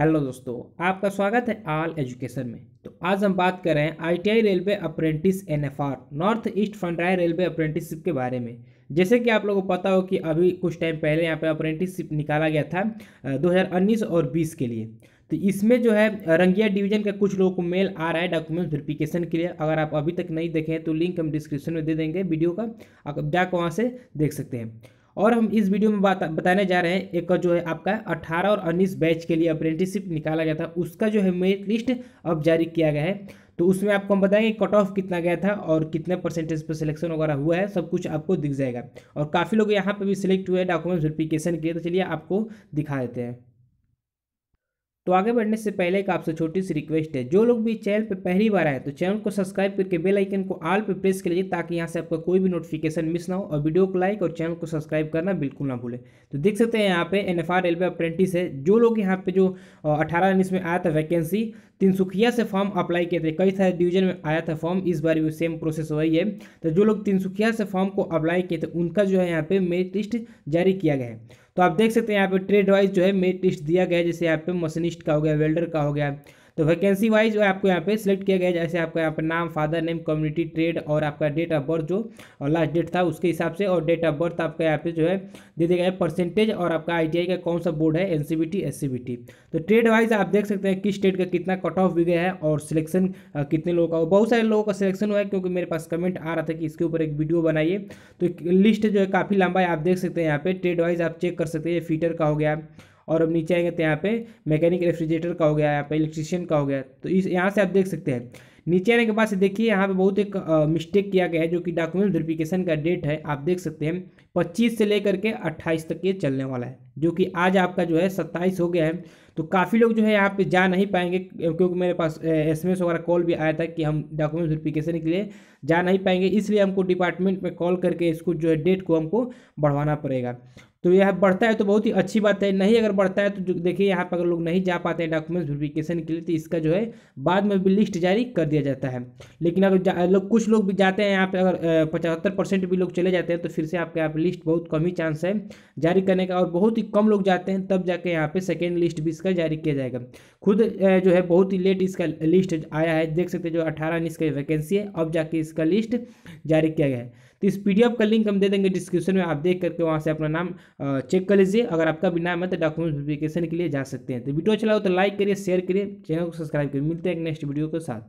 hello दोस्तों आपका स्वागत है आल एजुकेशन में तो आज हम बात कर रहे हैं ITI railway apprentice NFR north east frontier railway apprenticeship के बारे में जैसे कि आप लोगों को पता हो कि अभी कुछ टाइम पहले यहाँ पे अप्रेंटिसशिप निकाला गया था 2019 और 20 के लिए तो इसमें जो है रंगिया डिवीजन का कुछ लोगों को मेल आ रहा है डॉक्यूमेंट वेरिफिकेशन के लिए अगर आप अभी तक नहीं देखें तो लिंक हम डिस्क्रिप्शन में दे देंगे वीडियो का आप जाकर वहाँ से देख सकते हैं और हम इस वीडियो में बात बताने जा रहे हैं एक जो है आपका 18 और 19 बैच के लिए अप्रेंटिसशिप निकाला गया था उसका जो है मेरिट लिस्ट अब जारी किया गया है तो उसमें आपको हम बताएंगे कट ऑफ कितना गया था और कितने परसेंटेज पर सिलेक्शन वगैरह हुआ है सब कुछ आपको दिख जाएगा और काफ़ी लोग यहाँ पर भी सिलेक्ट हुए हैं डॉक्यूमेंट्स वेरिफिकेशन के लिए तो चलिए आपको दिखा देते हैं तो आगे बढ़ने से पहले एक आपसे छोटी सी रिक्वेस्ट है जो लोग भी चैनल पर पहली बार आए तो चैनल को सब्सक्राइब करके बेल आइकन को आल पर प्रेस कर लीजिए ताकि यहाँ से आपका कोई भी नोटिफिकेशन मिस ना हो और वीडियो को लाइक और चैनल को सब्सक्राइब करना बिल्कुल ना भूलें तो देख सकते हैं यहाँ पे एन एफ रेलवे अप्रेंटिस है जो लोग यहाँ पे जो अठारह उन्नीस में आया था वैकेंसी तिनसुखिया से फॉर्म अप्लाई किए थे कई सारे डिवीजन में आया था फॉर्म इस बार भी सेम प्रोसेस वही है तो जो लोग तिनसुखिया से फॉर्म को अप्लाई किए थे उनका जो है यहाँ पे मेरिट लिस्ट जारी किया गया है तो आप देख सकते हैं यहाँ पे ट्रेड वाइज जो है मेरिट लिस्ट दिया गया है जैसे यहाँ पे मशीनिस्ट का हो गया वेल्डर का हो गया तो वैकेंसी वाइज आपको यहाँ पे सिलेक्ट किया गया जैसे आपका यहाँ पर नाम फादर नेम कम्युनिटी ट्रेड और आपका डेट ऑफ बर्थ जो और लास्ट डेट था उसके हिसाब से और डेट ऑफ बर्थ आपका यहाँ पे जो है दे दिया गया परसेंटेज और आपका आई का कौन सा बोर्ड है एन सी तो ट्रेड वाइज आप देख सकते हैं किस स्टेट का कितना कट ऑफ भी गया है और सिलेक्शन कितने लोगों का बहुत सारे लोगों का सिलेक्शन हुआ है क्योंकि मेरे पास कमेंट आ रहा था कि इसके ऊपर एक वीडियो बनाइए तो लिस्ट जो है काफ़ी लंबा है आप देख सकते हैं यहाँ पे ट्रेड वाइज आप चेक कर सकते हैं फीटर का हो गया और अब नीचे आएंगे तो यहाँ पे मैकेनिक रेफ्रिजरेटर का हो गया यहाँ पे इलेक्ट्रिशियन का हो गया तो इस यहाँ से आप देख सकते हैं नीचे आने के बाद से देखिए यहाँ पे बहुत एक मिस्टेक किया गया है जो कि डॉक्यूमेंट वेरिफिकेशन का डेट है आप देख सकते हैं पच्चीस से लेकर के अट्ठाईस तक ये चलने वाला है जो कि आज आपका जो है सत्ताईस हो गया है तो काफ़ी लोग जो है यहाँ पे जा नहीं पाएंगे क्योंकि मेरे पास एस एम वगैरह कॉल भी आया था कि हम डॉक्यूमेंट वेरिफिकेशन के लिए जा नहीं पाएंगे इसलिए हमको डिपार्टमेंट में कॉल करके इसको जो है डेट को हमको बढ़वाना पड़ेगा तो यह बढ़ता है तो बहुत ही अच्छी बात है नहीं अगर बढ़ता है तो देखिए यहाँ पर अगर लोग नहीं जा पाते हैं डॉक्यूमेंट्स वेरिफिकेशन के लिए तो इसका जो है बाद में भी लिस्ट जारी कर दिया जाता है लेकिन अगर लोग कुछ लोग भी जाते हैं यहाँ पे अगर पचहत्तर परसेंट भी लोग चले जाते हैं तो फिर से आपके यहाँ पर लिस्ट बहुत कम ही चांस है जारी करने का और बहुत ही कम लोग जाते हैं तब जाके यहाँ पर सेकेंड लिस्ट भी इसका जारी किया जाएगा खुद जो है बहुत ही लेट इसका लिस्ट आया है देख सकते जो अठारह इसका वैकेंसी है अब जाके इसका लिस्ट जारी किया गया है तो इस पी का लिंक हम दे देंगे डिस्क्रिप्शन में आप देख करके वहाँ से अपना नाम चेक कर लीजिए अगर आपका भी नाम है तो डॉक्यूमेंट वेरिफिकेशन के लिए जा सकते हैं तो वीडियो अच्छा तो लाइक करिए शेयर करिए चैनल को सब्सक्राइब करिए मिलते हैं नेक्स्ट वीडियो के साथ